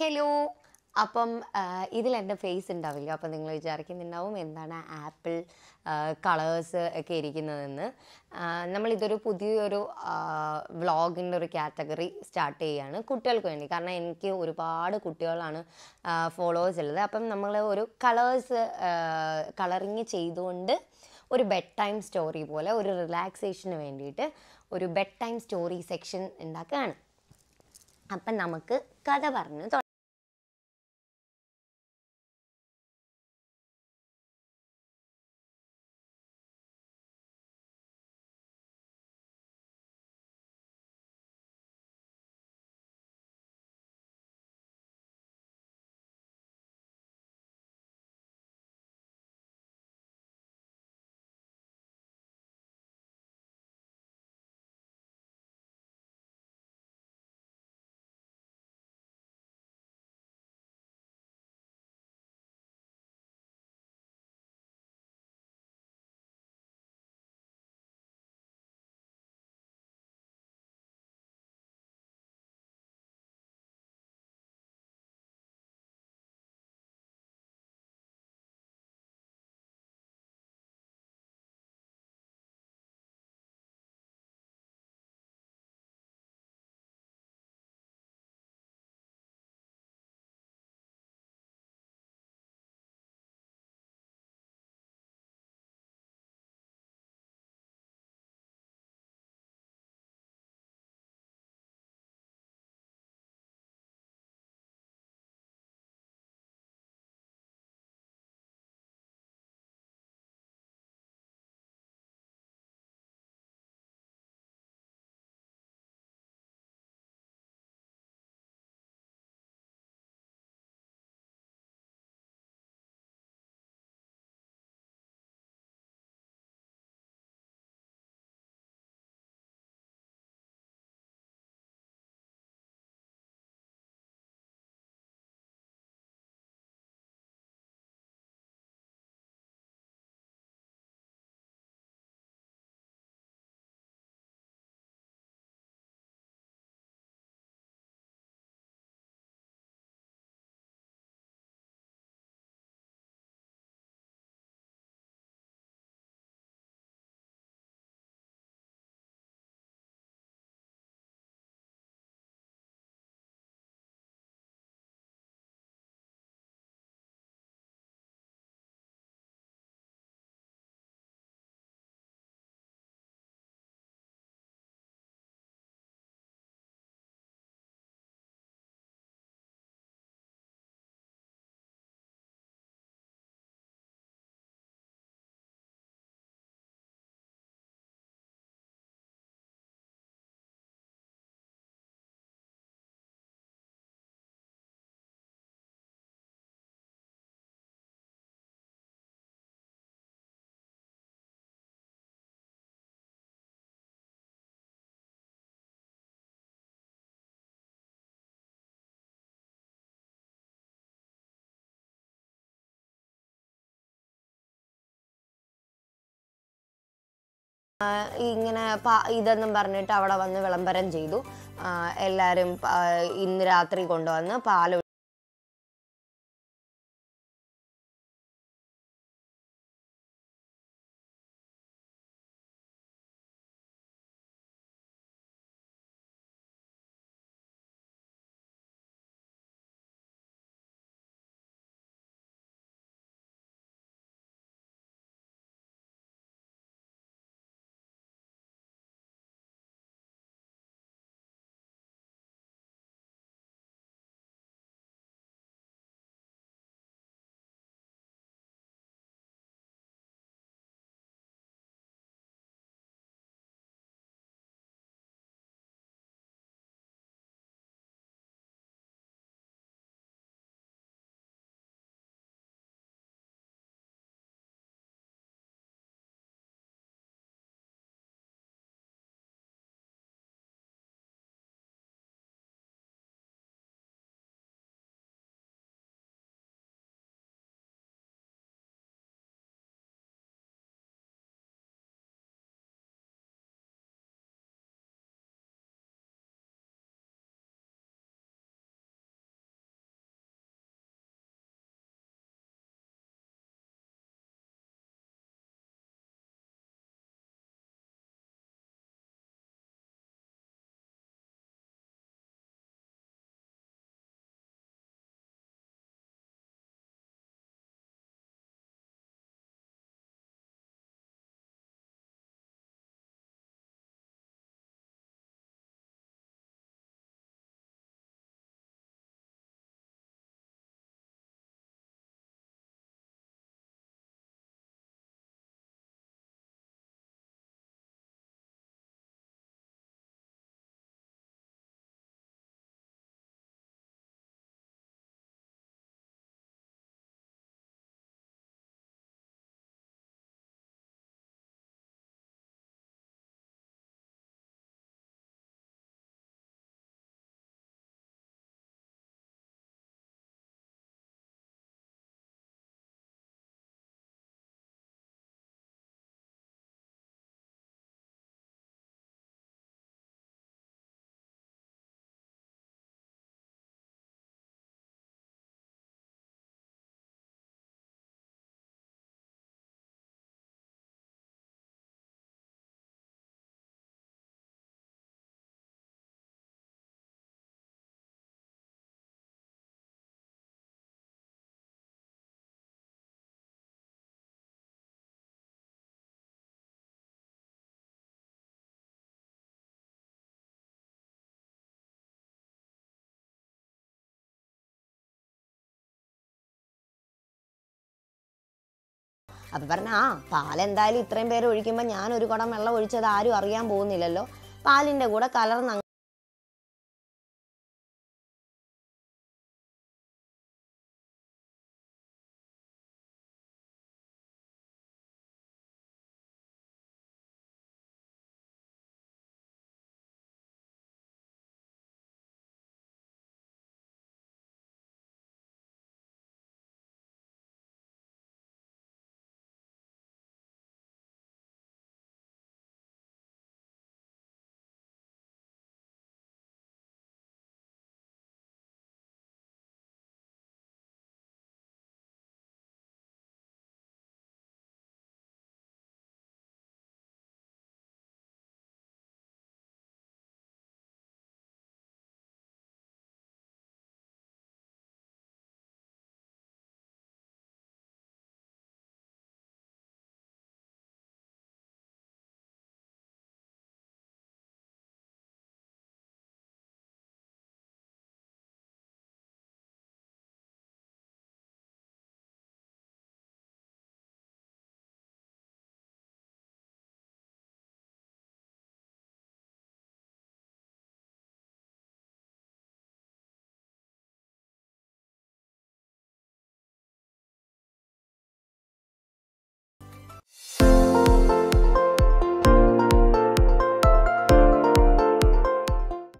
hello അപ്പം ഇതിൽ എൻ്റെ ഫേസ് ഉണ്ടാവില്ല അപ്പം നിങ്ങൾ വിചാരിക്കുന്നുണ്ടാവും എന്താണ് ആപ്പിൾ കളേഴ്സ് ഒക്കെ ഇരിക്കുന്നതെന്ന് നമ്മളിതൊരു പുതിയൊരു വ്ളോഗിൻ്റെ ഒരു കാറ്റഗറി സ്റ്റാർട്ട് ചെയ്യുകയാണ് കുട്ടികൾക്ക് വേണ്ടി കാരണം എനിക്ക് ഒരുപാട് കുട്ടികളാണ് ഫോളോവേഴ്സ് ഉള്ളത് അപ്പം നമ്മൾ ഒരു കളേഴ്സ് കളറിങ് ചെയ്തുകൊണ്ട് ഒരു ബെഡ് ടൈം സ്റ്റോറി പോലെ ഒരു റിലാക്സേഷന് വേണ്ടിയിട്ട് ഒരു ബെഡ് ടൈം സ്റ്റോറി സെക്ഷൻ ഉണ്ടാക്കുകയാണ് അപ്പം നമുക്ക് കഥ പറഞ്ഞു ഇങ്ങനെ ഇതെന്നും പറഞ്ഞിട്ട് അവിടെ വന്ന് വിളംബരം ചെയ്തു എല്ലാവരും ഇന്ന് രാത്രി കൊണ്ടുവന്ന് പാൽ അപ്പം പറഞ്ഞ ആ പാലെന്തായാലും ഇത്രയും പേര് ഒഴിക്കുമ്പോൾ ഞാൻ ഒരു കുടം വെള്ളം ഒഴിച്ചത് ആരും അറിയാൻ പോകുന്നില്ലല്ലോ പാലിൻ്റെ കൂടെ കലർന്ന്